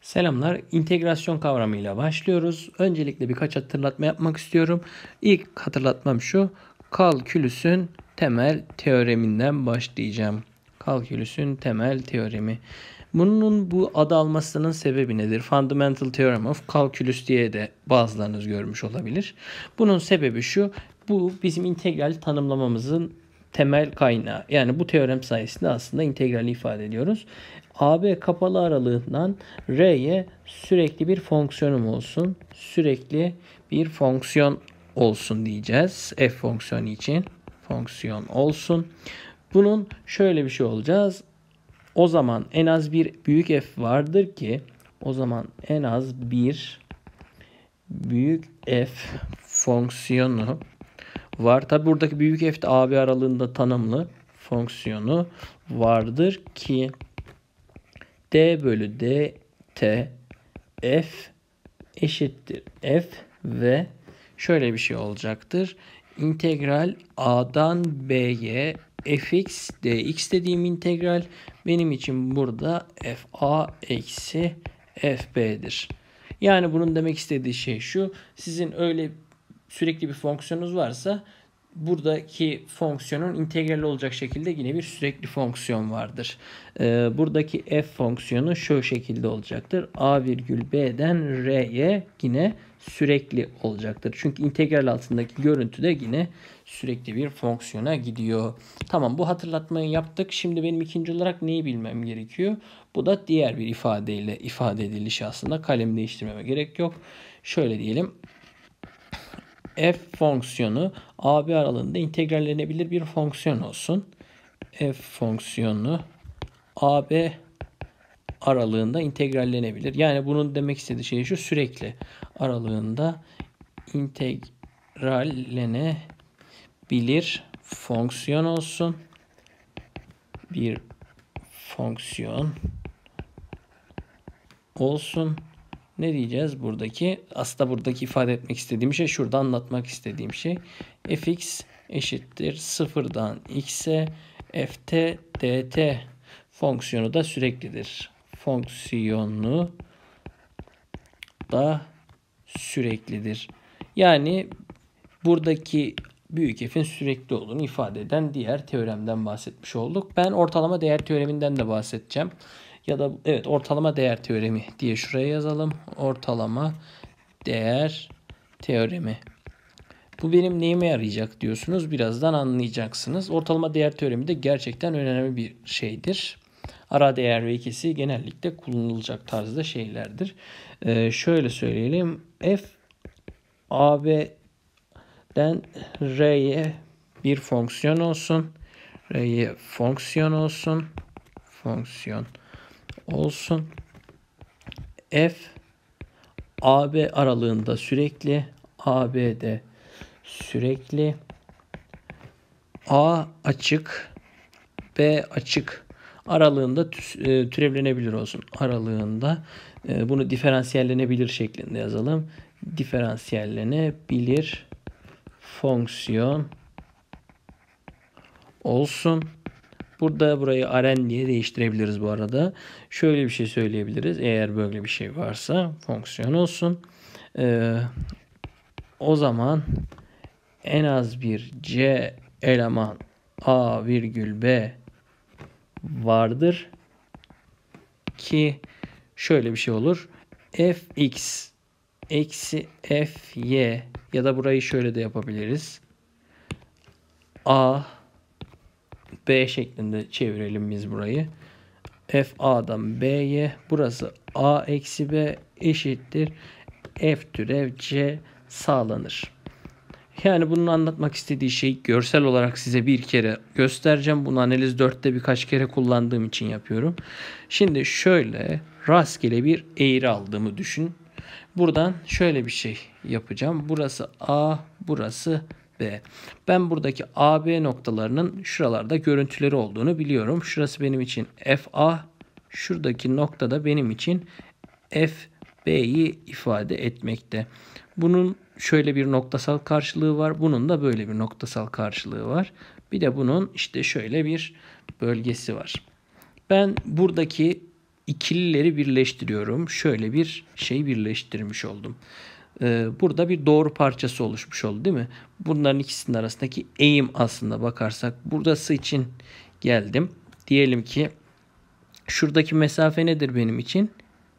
Selamlar. İntegrasyon kavramıyla başlıyoruz. Öncelikle birkaç hatırlatma yapmak istiyorum. İlk hatırlatmam şu. Kalkülüsün temel teoreminden başlayacağım. Kalkülüsün temel teoremi. Bunun bu ad almasının sebebi nedir? Fundamental Theorem of Calculus diye de bazılarınız görmüş olabilir. Bunun sebebi şu. Bu bizim integral tanımlamamızın temel kaynağı. Yani bu teorem sayesinde aslında integrali ifade ediyoruz. AB kapalı aralığından R'ye sürekli bir fonksiyonum olsun. Sürekli bir fonksiyon olsun diyeceğiz. F fonksiyonu için fonksiyon olsun. Bunun şöyle bir şey olacağız. O zaman en az bir büyük F vardır ki o zaman en az bir büyük F fonksiyonu var. Tabi buradaki büyük F de AB aralığında tanımlı fonksiyonu vardır ki d bölü D T f eşittir f ve şöyle bir şey olacaktır. İntegral a'dan b'ye fx dx dediğim integral benim için burada fa eksi fb'dir. Yani bunun demek istediği şey şu. Sizin öyle sürekli bir fonksiyonunuz varsa buradaki fonksiyonun integrali olacak şekilde yine bir sürekli fonksiyon vardır. Ee, buradaki f fonksiyonu şu şekilde olacaktır. a virgül b'den r'ye yine sürekli olacaktır. Çünkü integral altındaki görüntü de yine sürekli bir fonksiyona gidiyor. Tamam bu hatırlatmayı yaptık. Şimdi benim ikinci olarak neyi bilmem gerekiyor? Bu da diğer bir ifadeyle ifade edilişi aslında. Kalem değiştirmeme gerek yok. Şöyle diyelim f fonksiyonu AB aralığında integrallenebilir bir fonksiyon olsun. f fonksiyonu AB aralığında integrallenebilir. Yani bunun demek istediği şey şu sürekli aralığında integrallenebilir fonksiyon olsun. Bir fonksiyon olsun ne diyeceğiz buradaki? Aslında buradaki ifade etmek istediğim şey şurada anlatmak istediğim şey. fx eşittir sıfırdan x'e ft dt fonksiyonu da süreklidir. Fonksiyonu da süreklidir. Yani buradaki büyük F'in sürekli olduğunu ifade eden diğer teoremden bahsetmiş olduk. Ben ortalama değer teoreminden de bahsedeceğim ya da evet ortalama değer teoremi diye şuraya yazalım. Ortalama değer teoremi. Bu benim neyime yarayacak diyorsunuz. Birazdan anlayacaksınız. Ortalama değer teoremi de gerçekten önemli bir şeydir. Ara değer ve ikisi genellikle kullanılacak tarzda şeylerdir. Ee, şöyle söyleyelim. F AB'den R'ye bir fonksiyon olsun. R'ye fonksiyon olsun. Fonksiyon olsun. F AB aralığında sürekli AB'de sürekli A açık B açık aralığında e, türevlenebilir olsun. Aralığında e, bunu diferansiyellenebilir şeklinde yazalım. Diferansiyellenebilir fonksiyon olsun. Burada burayı aren diye değiştirebiliriz bu arada. Şöyle bir şey söyleyebiliriz. Eğer böyle bir şey varsa fonksiyon olsun. Ee, o zaman en az bir C eleman A virgül B vardır ki şöyle bir şey olur. fx eksi fy ya da burayı şöyle de yapabiliriz. A B şeklinde çevirelim biz burayı. F A'dan B'ye burası A eksi B eşittir. F türev C sağlanır. Yani bunun anlatmak istediği şey görsel olarak size bir kere göstereceğim. Bunu analiz 4'te birkaç kere kullandığım için yapıyorum. Şimdi şöyle rastgele bir eğri aldığımı düşün. Buradan şöyle bir şey yapacağım. Burası A, burası B. Ben buradaki AB noktalarının şuralarda görüntüleri olduğunu biliyorum. Şurası benim için FA, şuradaki nokta da benim için FB'yi ifade etmekte. Bunun şöyle bir noktasal karşılığı var. Bunun da böyle bir noktasal karşılığı var. Bir de bunun işte şöyle bir bölgesi var. Ben buradaki ikilileri birleştiriyorum. Şöyle bir şey birleştirmiş oldum. Ee, burada bir doğru parçası oluşmuş oldu değil mi? Bunların ikisinin arasındaki eğim aslında bakarsak buradası için geldim. Diyelim ki şuradaki mesafe nedir benim için?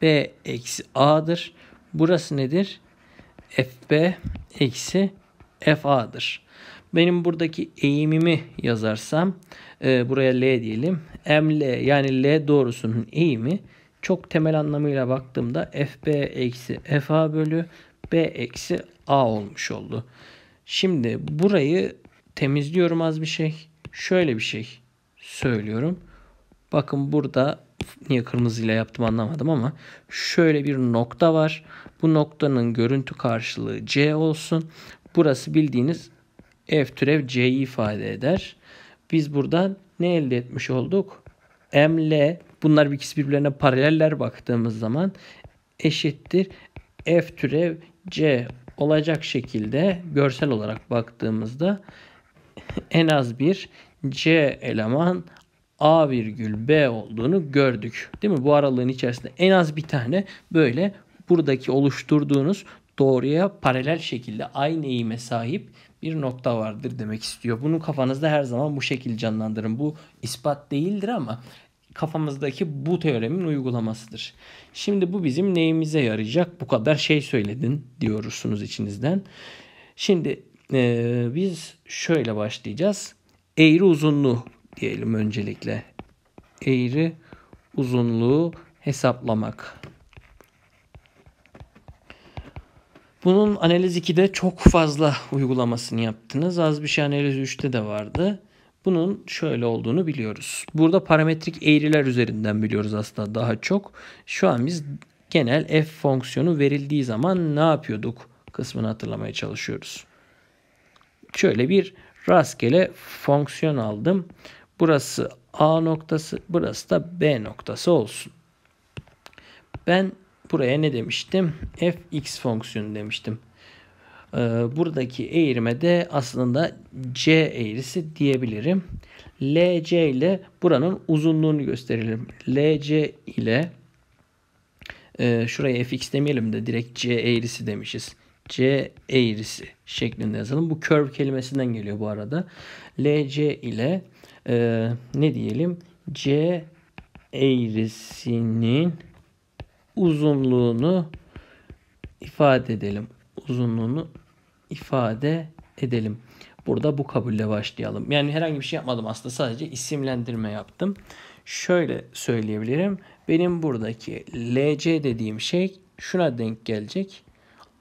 B eksi A'dır. Burası nedir? FB eksi FA'dır. Benim buradaki eğimimi yazarsam e, buraya L diyelim. ML yani L doğrusunun eğimi çok temel anlamıyla baktığımda FB eksi FA bölü B eksi A olmuş oldu. Şimdi burayı temizliyorum az bir şey. Şöyle bir şey söylüyorum. Bakın burada niye kırmızıyla yaptım anlamadım ama şöyle bir nokta var. Bu noktanın görüntü karşılığı C olsun. Burası bildiğiniz F türev C'yi ifade eder. Biz buradan ne elde etmiş olduk? M, L bunlar ikisi birbirlerine paraleller baktığımız zaman eşittir. F türev C olacak şekilde görsel olarak baktığımızda en az bir C eleman A virgül B olduğunu gördük. Değil mi? Bu aralığın içerisinde en az bir tane böyle buradaki oluşturduğunuz doğruya paralel şekilde aynı eğime sahip bir nokta vardır demek istiyor. Bunu kafanızda her zaman bu şekilde canlandırın. Bu ispat değildir ama kafamızdaki bu teoremin uygulamasıdır. Şimdi bu bizim neyimize yarayacak? Bu kadar şey söyledin diyorsunuz içinizden. Şimdi e, biz şöyle başlayacağız. Eğri uzunluğu diyelim öncelikle. Eğri uzunluğu hesaplamak. Bunun analiz 2'de çok fazla uygulamasını yaptınız. Az bir şey analiz 3'te de vardı. Bunun şöyle olduğunu biliyoruz. Burada parametrik eğriler üzerinden biliyoruz aslında daha çok. Şu an biz genel f fonksiyonu verildiği zaman ne yapıyorduk kısmını hatırlamaya çalışıyoruz. Şöyle bir rastgele fonksiyon aldım. Burası A noktası, burası da B noktası olsun. Ben buraya ne demiştim? f x fonksiyonu demiştim. Ee, buradaki eğrime de aslında C eğrisi diyebilirim. LC ile buranın uzunluğunu gösterelim. LC ile e, şuraya fx demeyelim de direkt C eğrisi demişiz. C eğrisi şeklinde yazalım. Bu curve kelimesinden geliyor bu arada. LC ile e, ne diyelim? C eğrisinin uzunluğunu ifade edelim. Uzunluğunu ifade edelim. Burada bu kabulle başlayalım. Yani herhangi bir şey yapmadım aslında sadece isimlendirme yaptım. Şöyle söyleyebilirim. Benim buradaki LC dediğim şey şuna denk gelecek.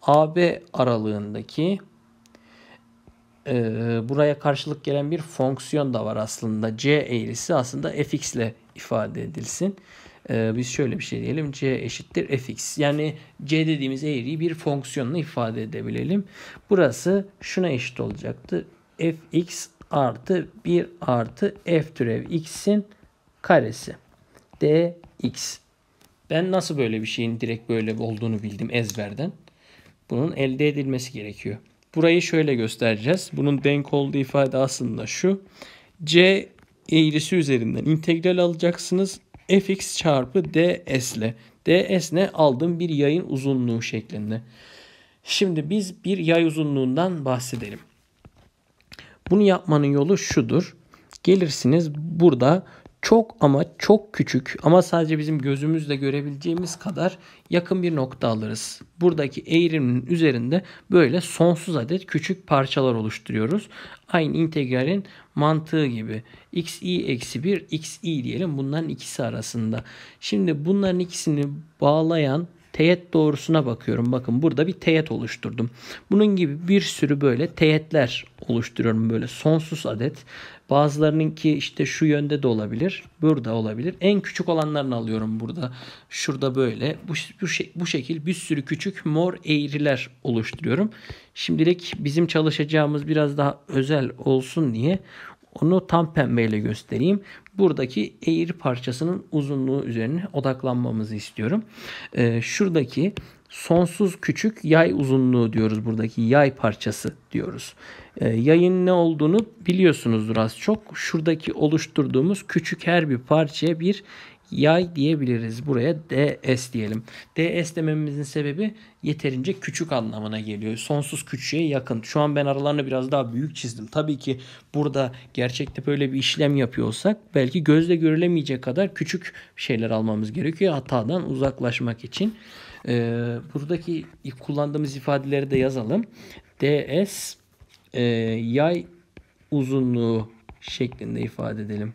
AB aralığındaki e, buraya karşılık gelen bir fonksiyon da var aslında. C eğrisi aslında fx ile ifade edilsin. Ee, biz şöyle bir şey diyelim. C eşittir fx. Yani C dediğimiz eğriyi bir fonksiyonla ifade edebilelim. Burası şuna eşit olacaktı. fx artı 1 artı f türev x'in karesi. dx. Ben nasıl böyle bir şeyin direkt böyle olduğunu bildim ezberden. Bunun elde edilmesi gerekiyor. Burayı şöyle göstereceğiz. Bunun denk olduğu ifade aslında şu. C eğrisi üzerinden integral alacaksınız fx çarpı ds ile ds ne aldığım bir yayın uzunluğu şeklinde. Şimdi biz bir yay uzunluğundan bahsedelim. Bunu yapmanın yolu şudur. Gelirsiniz burada çok ama çok küçük ama sadece bizim gözümüzle görebileceğimiz kadar yakın bir nokta alırız. Buradaki eğrimin üzerinde böyle sonsuz adet küçük parçalar oluşturuyoruz. Aynı integralin mantığı gibi x i eksi 1 x i diyelim bunların ikisi arasında. Şimdi bunların ikisini bağlayan teğet doğrusuna bakıyorum. Bakın burada bir teğet oluşturdum. Bunun gibi bir sürü böyle teğetler oluşturuyorum böyle sonsuz adet. Bazılarının ki işte şu yönde de olabilir. Burada olabilir. En küçük olanlarını alıyorum burada. Şurada böyle. Bu, bu, bu şekil bir sürü küçük mor eğriler oluşturuyorum. Şimdilik bizim çalışacağımız biraz daha özel olsun diye onu tam pembeyle göstereyim buradaki eğri parçasının uzunluğu üzerine odaklanmamızı istiyorum. Ee, şuradaki sonsuz küçük yay uzunluğu diyoruz buradaki yay parçası diyoruz. Ee, yayın ne olduğunu biliyorsunuzdur az çok. Şuradaki oluşturduğumuz küçük her bir parçaya bir yay diyebiliriz. Buraya ds diyelim. ds dememizin sebebi yeterince küçük anlamına geliyor. Sonsuz küçüğe yakın. Şu an ben aralarını biraz daha büyük çizdim. Tabii ki burada gerçekte böyle bir işlem yapıyorsak belki gözle görülemeyecek kadar küçük şeyler almamız gerekiyor hatadan uzaklaşmak için. Ee, buradaki kullandığımız ifadeleri de yazalım. ds e, yay uzunluğu şeklinde ifade edelim.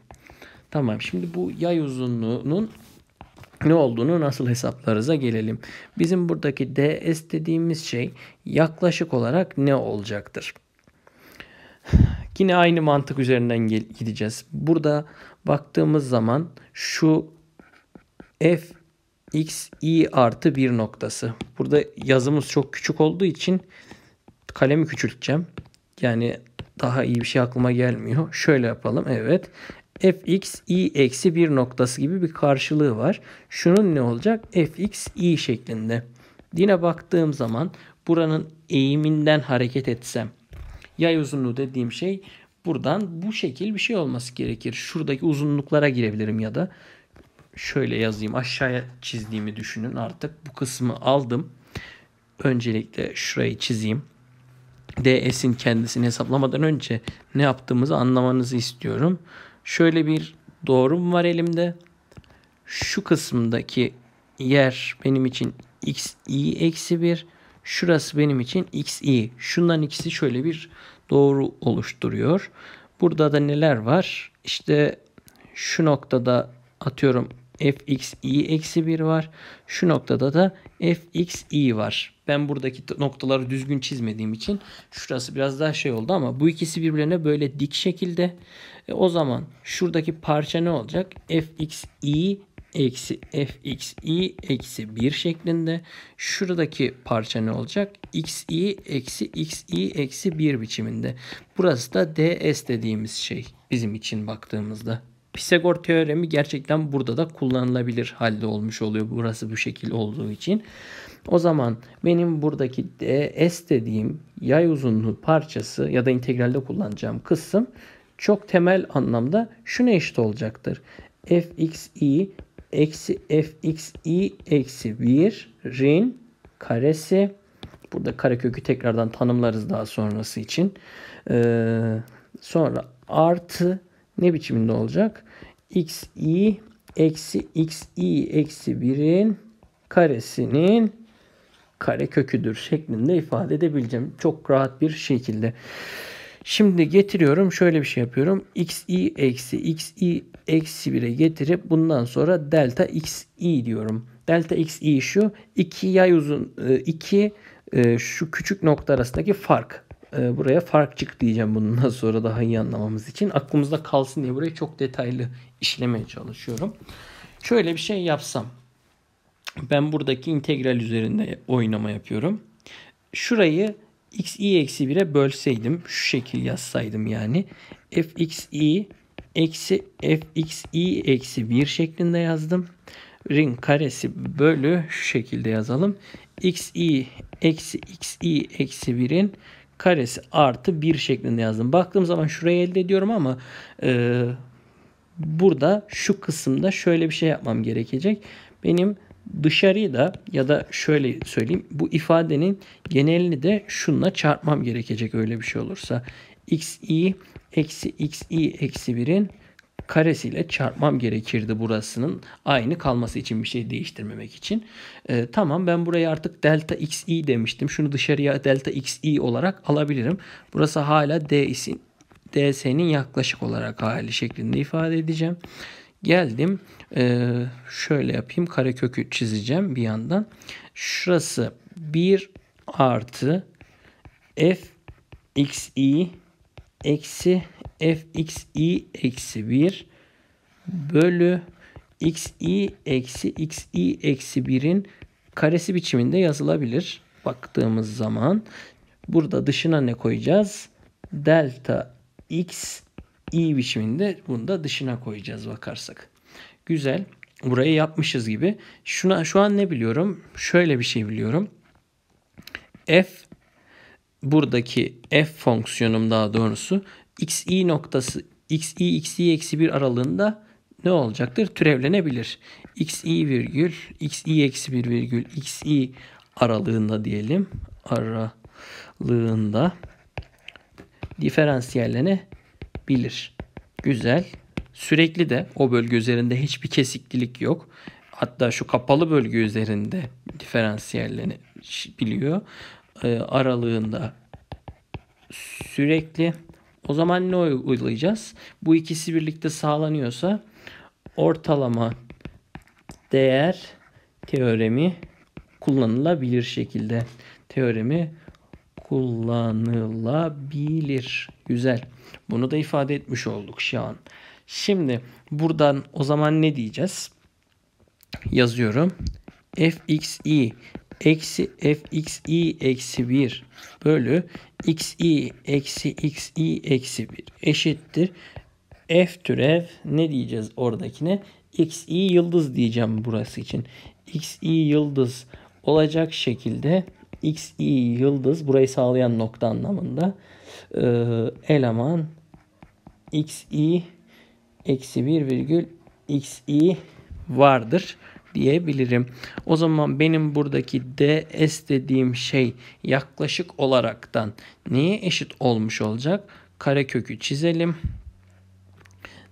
Tamam şimdi bu yay uzunluğunun ne olduğunu nasıl hesaplarıza gelelim. Bizim buradaki ds dediğimiz şey yaklaşık olarak ne olacaktır? Yine aynı mantık üzerinden gideceğiz. Burada baktığımız zaman şu f x i artı bir noktası. Burada yazımız çok küçük olduğu için kalemi küçülteceğim. Yani daha iyi bir şey aklıma gelmiyor. Şöyle yapalım. Evet fx i eksi 1 noktası gibi bir karşılığı var. Şunun ne olacak? fx i şeklinde. Yine baktığım zaman buranın eğiminden hareket etsem yay uzunluğu dediğim şey buradan bu şekil bir şey olması gerekir. Şuradaki uzunluklara girebilirim ya da şöyle yazayım aşağıya çizdiğimi düşünün artık bu kısmı aldım. Öncelikle şurayı çizeyim. DS'in kendisini hesaplamadan önce ne yaptığımızı anlamanızı istiyorum. Şöyle bir doğrum var elimde. Şu kısımdaki yer benim için x i eksi 1. Şurası benim için x i. Şundan ikisi şöyle bir doğru oluşturuyor. Burada da neler var? İşte şu noktada atıyorum fx i eksi 1 var. Şu noktada da fx i var. Ben buradaki noktaları düzgün çizmediğim için şurası biraz daha şey oldu ama bu ikisi birbirine böyle dik şekilde e, o zaman şuradaki parça ne olacak? fxi eksi fxi eksi 1 şeklinde. Şuradaki parça ne olacak? xi eksi xi eksi 1 biçiminde. Burası da ds dediğimiz şey bizim için baktığımızda. Pisagor teoremi gerçekten burada da kullanılabilir halde olmuş oluyor. Burası bu şekil olduğu için. O zaman benim buradaki ds dediğim yay uzunluğu parçası ya da integralde kullanacağım kısım çok temel anlamda şuna eşit olacaktır. fxi eksi fxi eksi 1 karesi burada karekökü tekrardan tanımlarız daha sonrası için. Ee, sonra artı ne biçiminde olacak? xi eksi xi eksi 1'in karesinin kareköküdür şeklinde ifade edebileceğim. Çok rahat bir şekilde. Şimdi getiriyorum şöyle bir şey yapıyorum. xi eksi xi eksi 1'e getirip bundan sonra delta xi diyorum. Delta xi şu 2 yay uzun 2 e, e, şu küçük nokta arasındaki fark. E, buraya fark çık diyeceğim bundan sonra daha iyi anlamamız için. Aklımızda kalsın diye burayı çok detaylı işlemeye çalışıyorum. Şöyle bir şey yapsam. Ben buradaki integral üzerinde oynama yapıyorum. Şurayı x i eksi 1'e bölseydim şu şekil yazsaydım yani f x i eksi f x i eksi 1 şeklinde yazdım. Ring karesi bölü şu şekilde yazalım. x i eksi x i eksi 1'in karesi artı 1 şeklinde yazdım. Baktığım zaman şurayı elde ediyorum ama e, burada şu kısımda şöyle bir şey yapmam gerekecek. Benim Dışarıyı da ya da şöyle söyleyeyim bu ifadenin genelini de şunla çarpmam gerekecek öyle bir şey olursa. x i eksi x i eksi 1'in karesiyle çarpmam gerekirdi burasının aynı kalması için bir şey değiştirmemek için. ee, tamam ben burayı artık delta xi demiştim. Şunu dışarıya delta xi olarak alabilirim. Burası hala d ds'in ds'nin yaklaşık olarak hali şeklinde ifade edeceğim. Geldim e, şöyle yapayım karekökü çizeceğim bir yandan. Şurası 1 artı f x i eksi f x i eksi 1 bölü x i eksi x i eksi 1'in karesi biçiminde yazılabilir. Baktığımız zaman burada dışına ne koyacağız? Delta x i biçiminde bunu da dışına koyacağız bakarsak. Güzel. Burayı yapmışız gibi. Şuna şu an ne biliyorum? Şöyle bir şey biliyorum. F buradaki f fonksiyonum daha doğrusu xi noktası xi xi eksi 1 aralığında ne olacaktır? Türevlenebilir. xi virgül xi eksi 1 virgül xi aralığında diyelim aralığında diferansiyellenebilir. Güzel. Sürekli de o bölge üzerinde hiçbir kesiklik yok. Hatta şu kapalı bölge üzerinde diferansiyellerini biliyor. E, aralığında sürekli. O zaman ne uygulayacağız? Bu ikisi birlikte sağlanıyorsa ortalama değer teoremi kullanılabilir şekilde teoremi kullanılabilir. Güzel. Bunu da ifade etmiş olduk şu an. Şimdi buradan o zaman ne diyeceğiz? Yazıyorum. fxi eksi fxi eksi 1 bölü xi eksi xi eksi 1 eşittir. f türev ne diyeceğiz oradakine? xi yıldız diyeceğim burası için. xi yıldız olacak şekilde xi yıldız burayı sağlayan nokta anlamında eleman xi eksi 1 virgül xi vardır diyebilirim. O zaman benim buradaki ds dediğim şey yaklaşık olaraktan neye eşit olmuş olacak? Karekökü çizelim.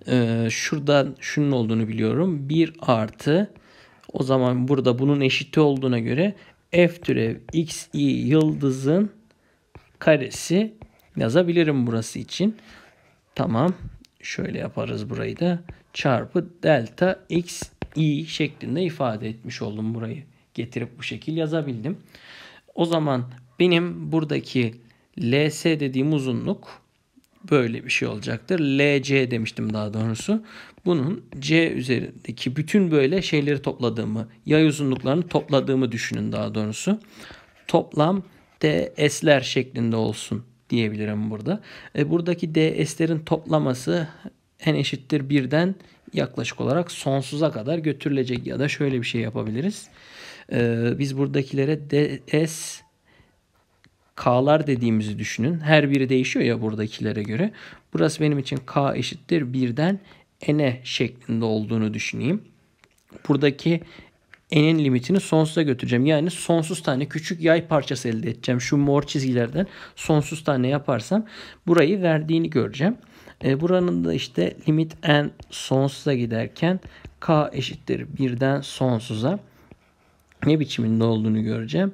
Ee, şuradan şunun olduğunu biliyorum. 1 artı o zaman burada bunun eşiti olduğuna göre f türev xi yıldızın karesi yazabilirim burası için. Tamam şöyle yaparız burayı da çarpı delta x i şeklinde ifade etmiş oldum burayı. Getirip bu şekil yazabildim. O zaman benim buradaki LS dediğim uzunluk böyle bir şey olacaktır. LC demiştim daha doğrusu. Bunun C üzerindeki bütün böyle şeyleri topladığımı, yay uzunluklarını topladığımı düşünün daha doğrusu. Toplam DS'ler şeklinde olsun diyebilirim burada. E, buradaki ds'lerin toplaması n eşittir 1'den yaklaşık olarak sonsuza kadar götürülecek ya da şöyle bir şey yapabiliriz. E, biz buradakilere ds k'lar dediğimizi düşünün. Her biri değişiyor ya buradakilere göre. Burası benim için k eşittir 1'den n'e şeklinde olduğunu düşüneyim. Buradaki n'in limitini sonsuza götüreceğim. Yani sonsuz tane küçük yay parçası elde edeceğim. Şu mor çizgilerden sonsuz tane yaparsam burayı verdiğini göreceğim. E, buranın da işte limit n sonsuza giderken k eşittir birden sonsuza ne biçiminde olduğunu göreceğim.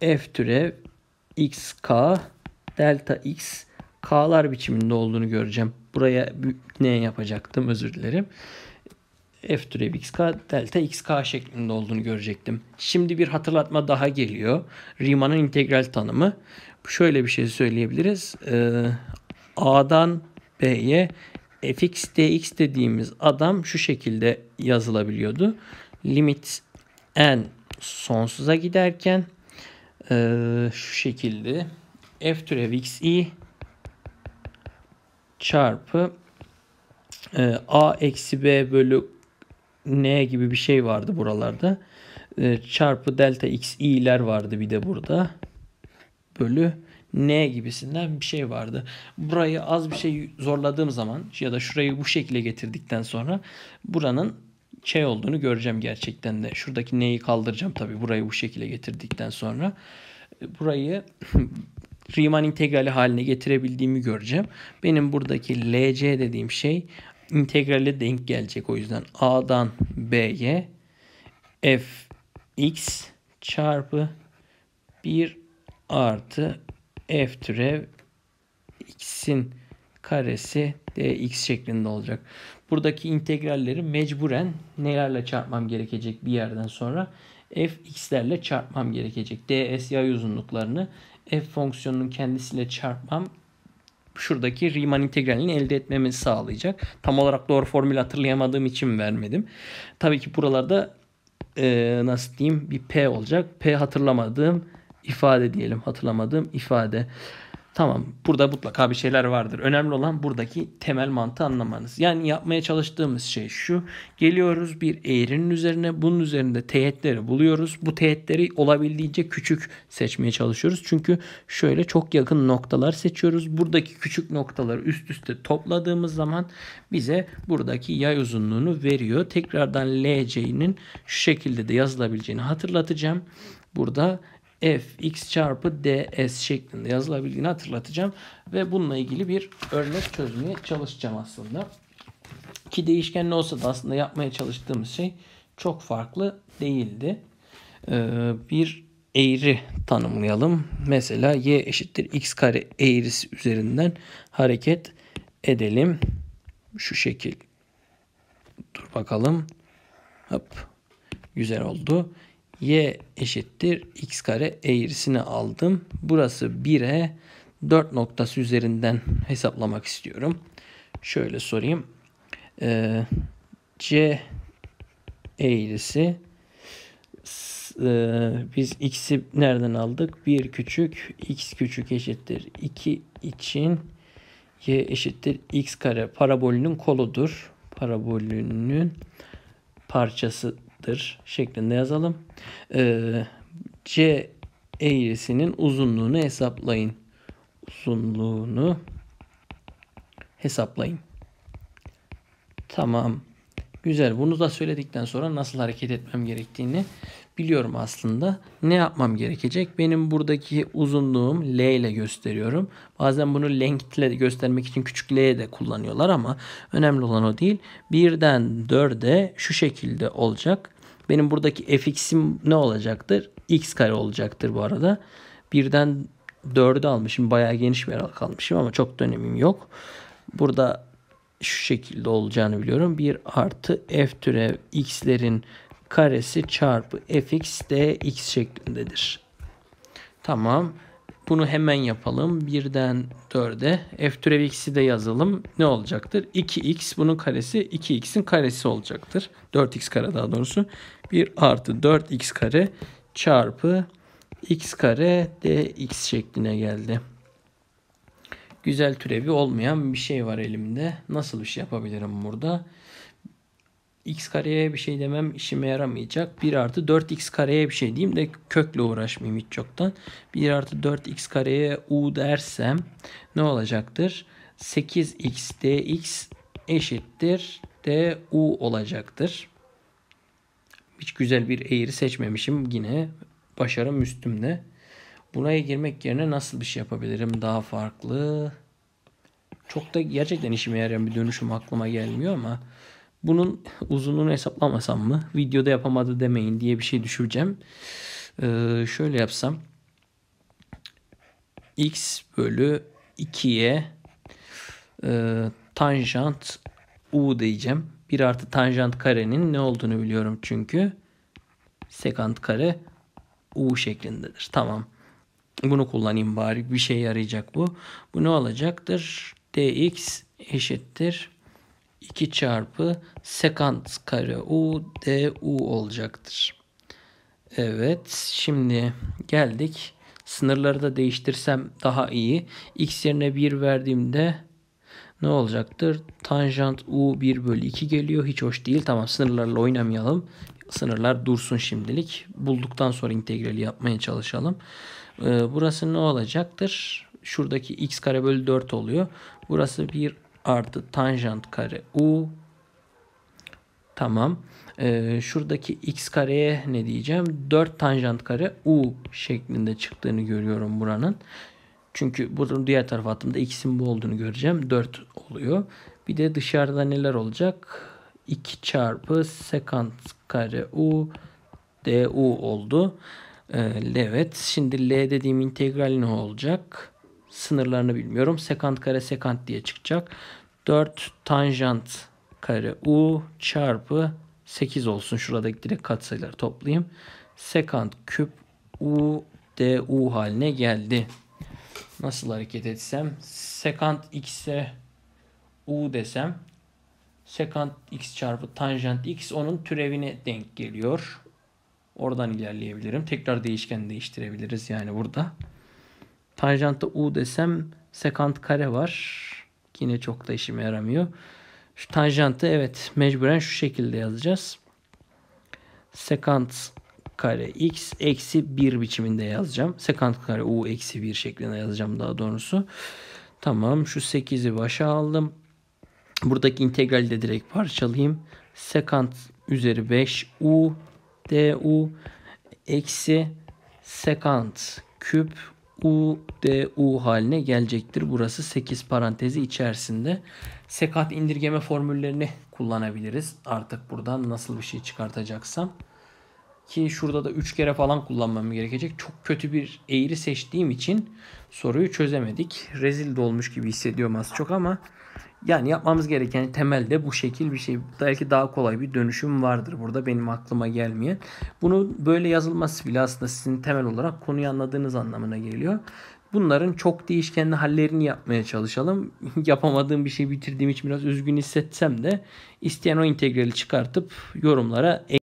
f türev x k delta x k'lar biçiminde olduğunu göreceğim. Buraya ne yapacaktım özür dilerim f türev xk delta xk şeklinde olduğunu görecektim. Şimdi bir hatırlatma daha geliyor. Riemann'ın integral tanımı. Şöyle bir şey söyleyebiliriz. Ee, A'dan B'ye fx dx dediğimiz adam şu şekilde yazılabiliyordu. Limit n sonsuza giderken e, şu şekilde f türev xi çarpı e, a eksi b bölü n gibi bir şey vardı buralarda. E, çarpı delta x i'ler vardı bir de burada. Bölü n gibisinden bir şey vardı. Burayı az bir şey zorladığım zaman ya da şurayı bu şekilde getirdikten sonra buranın şey olduğunu göreceğim gerçekten de. Şuradaki n'yi kaldıracağım tabii burayı bu şekilde getirdikten sonra. Burayı Riemann integrali haline getirebildiğimi göreceğim. Benim buradaki LC dediğim şey integrale denk gelecek. O yüzden A'dan B'ye f x çarpı 1 artı f türev x'in karesi dx şeklinde olacak. Buradaki integralleri mecburen nelerle çarpmam gerekecek bir yerden sonra f x'lerle çarpmam gerekecek. ds yay uzunluklarını f fonksiyonunun kendisiyle çarpmam şuradaki Riemann integralini elde etmemizi sağlayacak. Tam olarak doğru formül hatırlayamadığım için vermedim. Tabii ki buralarda e, nasıl diyeyim bir P olacak. P hatırlamadığım ifade diyelim hatırlamadığım ifade. Tamam burada mutlaka bir şeyler vardır. Önemli olan buradaki temel mantığı anlamanız. Yani yapmaya çalıştığımız şey şu. Geliyoruz bir eğrinin üzerine bunun üzerinde teğetleri buluyoruz. Bu teğetleri olabildiğince küçük seçmeye çalışıyoruz. Çünkü şöyle çok yakın noktalar seçiyoruz. Buradaki küçük noktaları üst üste topladığımız zaman bize buradaki yay uzunluğunu veriyor. Tekrardan LC'nin şu şekilde de yazılabileceğini hatırlatacağım. Burada f x çarpı ds şeklinde yazılabildiğini hatırlatacağım. Ve bununla ilgili bir örnek çözmeye çalışacağım aslında. Ki değişkenli olsa da aslında yapmaya çalıştığımız şey çok farklı değildi. Ee, bir eğri tanımlayalım. Mesela y eşittir x kare eğrisi üzerinden hareket edelim. Şu şekil. Dur bakalım. Hop. Güzel oldu y eşittir x kare eğrisini aldım. Burası 1'e 4 noktası üzerinden hesaplamak istiyorum. Şöyle sorayım. Ee, c eğrisi e, biz x'i nereden aldık? 1 küçük x küçük eşittir 2 için y eşittir x kare parabolünün koludur. Parabolünün parçası dır şeklinde yazalım. Ee, C eğrisinin uzunluğunu hesaplayın. Uzunluğunu hesaplayın. Tamam. Güzel. Bunu da söyledikten sonra nasıl hareket etmem gerektiğini biliyorum aslında. Ne yapmam gerekecek? Benim buradaki uzunluğum L ile gösteriyorum. Bazen bunu length ile göstermek için küçük L de kullanıyorlar ama önemli olan o değil. 1'den 4'e şu şekilde olacak. Benim buradaki fx'im ne olacaktır? x kare olacaktır bu arada. Birden 4'ü almışım. Bayağı geniş bir aralık almışım ama çok dönemim yok. Burada şu şekilde olacağını biliyorum. 1 artı f türev x'lerin karesi çarpı fx dx şeklindedir. Tamam. Bunu hemen yapalım. 1'den 4'e f türevi x'i de yazalım. Ne olacaktır? 2x bunun karesi 2x'in karesi olacaktır. 4x kare daha doğrusu. 1 artı 4x kare çarpı x kare dx şekline geldi. Güzel türevi olmayan bir şey var elimde. Nasıl bir şey yapabilirim burada? x kareye bir şey demem işime yaramayacak. 1 artı 4x kareye bir şey diyeyim de kökle uğraşmayayım hiç çoktan. 1 artı 4x kareye u dersem ne olacaktır? 8x dx eşittir du olacaktır. Hiç güzel bir eğri seçmemişim. Yine başarım üstümde. Buraya girmek yerine nasıl bir şey yapabilirim daha farklı? Çok da gerçekten işime yarayan bir dönüşüm aklıma gelmiyor ama bunun uzunluğunu hesaplamasam mı? Videoda yapamadı demeyin diye bir şey düşüreceğim. Ee, şöyle yapsam. X bölü 2'ye e, tanjant U diyeceğim. 1 artı tanjant karenin ne olduğunu biliyorum çünkü. Sekant kare U şeklindedir. Tamam. Bunu kullanayım bari. Bir şey yarayacak bu. Bu ne olacaktır? dx eşittir 2 çarpı sekant kare u du olacaktır. Evet şimdi geldik. Sınırları da değiştirsem daha iyi. X yerine 1 verdiğimde ne olacaktır? Tanjant u 1 bölü 2 geliyor. Hiç hoş değil. Tamam sınırlarla oynamayalım. Sınırlar dursun şimdilik. Bulduktan sonra integrali yapmaya çalışalım. Ee, burası ne olacaktır? Şuradaki x kare bölü 4 oluyor. Burası bir artı tanjant kare u. Tamam. Ee, şuradaki x kareye ne diyeceğim? 4 tanjant kare u şeklinde çıktığını görüyorum buranın. Çünkü bunun diğer tarafa attığımda x'in bu olduğunu göreceğim. 4 oluyor. Bir de dışarıda neler olacak? 2 çarpı sekant kare u du oldu. Ee, evet. Şimdi l dediğim integral ne olacak? sınırlarını bilmiyorum. Sekant kare sekant diye çıkacak. 4 tanjant kare u çarpı 8 olsun. Şuradaki direkt katsayıları toplayayım. Sekant küp u du haline geldi. Nasıl hareket etsem? Sekant x'e u desem sekant x çarpı tanjant x onun türevine denk geliyor. Oradan ilerleyebilirim. Tekrar değişken değiştirebiliriz yani burada. Tanjantta u desem sekant kare var. Yine çok da işime yaramıyor. Şu tanjantı evet mecburen şu şekilde yazacağız. Sekant kare x eksi 1 biçiminde yazacağım. Sekant kare u eksi 1 şeklinde yazacağım daha doğrusu. Tamam şu 8'i başa aldım. Buradaki integrali de direkt parçalayayım. Sekant üzeri 5 u du eksi sekant küp U, D, U haline gelecektir. Burası 8 parantezi içerisinde. Sekat indirgeme formüllerini kullanabiliriz. Artık buradan nasıl bir şey çıkartacaksam. Ki şurada da 3 kere falan kullanmam gerekecek. Çok kötü bir eğri seçtiğim için soruyu çözemedik. Rezil dolmuş gibi hissediyorum az çok ama yani yapmamız gereken temelde bu şekil bir şey. Belki daha kolay bir dönüşüm vardır burada benim aklıma gelmeyen. Bunu böyle yazılması bile aslında sizin temel olarak konuyu anladığınız anlamına geliyor. Bunların çok değişkenli hallerini yapmaya çalışalım. Yapamadığım bir şey bitirdiğim için biraz üzgün hissetsem de isteyen o integrali çıkartıp yorumlara